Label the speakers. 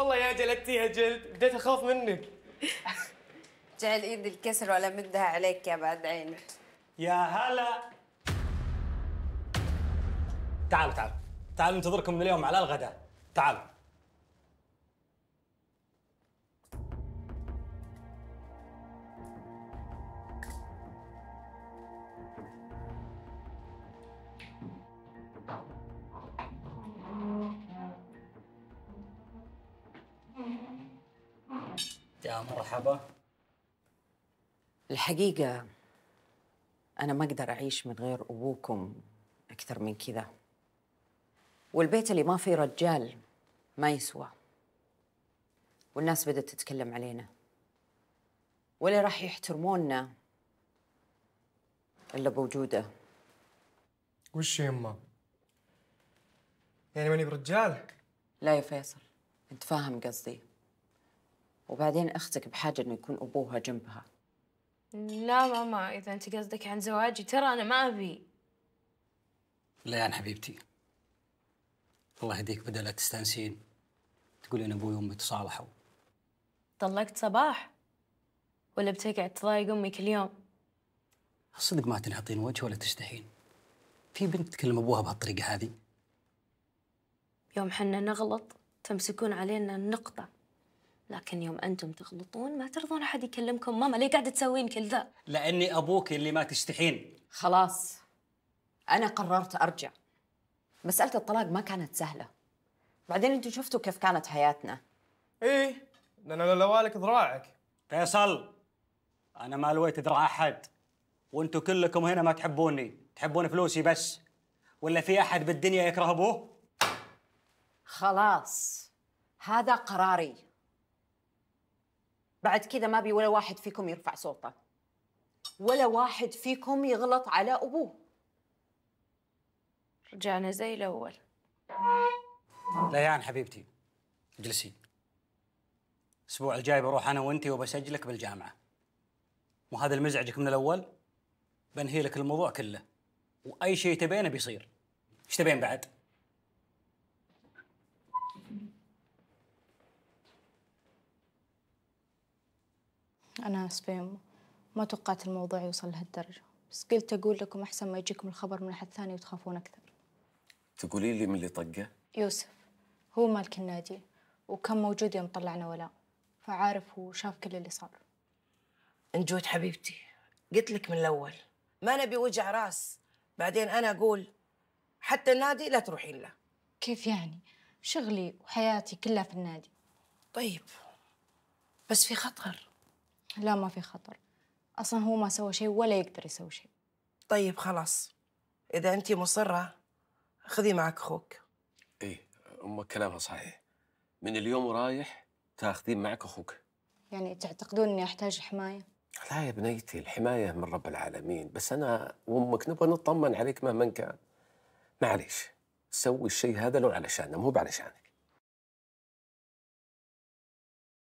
Speaker 1: والله يا جلدتيها جلد بديت اخاف منك
Speaker 2: جعل ايد الكسر ولا مدها عليك يا بعد عيني
Speaker 1: يا هلا تعالوا تعالوا تعالوا انتظركم من اليوم على الغداء تعالوا يا مرحبا
Speaker 2: الحقيقة أنا ما أقدر أعيش من غير أبوكم أكثر من كذا والبيت اللي ما فيه رجال ما يسوى والناس بدأت تتكلم علينا ولا راح يحترموننا إلا بوجوده وش يما؟
Speaker 1: يعني ماني برجال؟
Speaker 2: لا يا فيصل أنت فاهم قصدي وبعدين اختك بحاجه انه يكون ابوها جنبها لا ماما اذا انت قصدك عن زواجي ترى انا ما ابي
Speaker 1: لا يا حبيبتي الله يهديك بدل لا تستانسين تقولين ابوي وامي تصالحوا
Speaker 2: طلقت صباح ولا بتقعد تضايق امي كل يوم
Speaker 1: صدق ما تنحطين وجه ولا تستحين في بنت تكلم ابوها بهالطريقه هذه
Speaker 2: يوم حنا نغلط تمسكون علينا النقطه لكن يوم أنتم تغلطون ما ترضون أحد يكلمكم ماما ليه قاعدة تسوين كل ذا؟
Speaker 1: لأني أبوك اللي ما تشتحين
Speaker 2: خلاص أنا قررت أرجع مسألة الطلاق ما كانت سهلة بعدين أنتم شفتوا كيف كانت حياتنا
Speaker 1: إيه لأن لوالك ذراعك فيصل أنا ما لويت ذراع أحد وانتم كلكم هنا ما تحبوني تحبون فلوسي بس ولا في أحد بالدنيا يكره أبوه؟ خلاص
Speaker 2: هذا قراري بعد كذا ما بي ولا واحد فيكم يرفع صوته ولا واحد فيكم يغلط على أبوه رجعنا زي الأول
Speaker 1: ليان حبيبتي اجلسي الأسبوع الجاي بروح أنا وأنتي وبسجلك بالجامعة مو هذا اللي مزعجك من الأول بنهي لك الموضوع كله وأي شيء تبينه بيصير ايش تبين بعد؟
Speaker 2: أنا آسفة ما توقعت الموضوع يوصل لهالدرجة بس قلت أقول لكم أحسن ما يجيكم الخبر من أحد ثاني وتخافون أكثر
Speaker 1: تقولي لي من اللي طقه؟
Speaker 2: يوسف هو مالك النادي وكان موجود يوم طلعنا ولاء فعارف وشاف كل اللي صار انجوت حبيبتي قلت لك من الأول ما نبي وجع راس بعدين أنا أقول حتى النادي لا تروحين له كيف يعني؟ شغلي وحياتي كلها في النادي طيب بس في خطر لا ما في خطر اصلا هو ما سوى شيء ولا يقدر يسوي شيء طيب خلاص اذا انت مصره خذي معك اخوك
Speaker 1: ايه امك كلامها صحيح من اليوم ورايح تاخذين معك اخوك
Speaker 2: يعني تعتقدون اني احتاج حمايه
Speaker 1: لا يا بنيتي الحمايه من رب العالمين بس انا وامك نبغى نطمن عليك مهما كان معليش سوي الشيء هذا لو علشاننا مو بعلشاني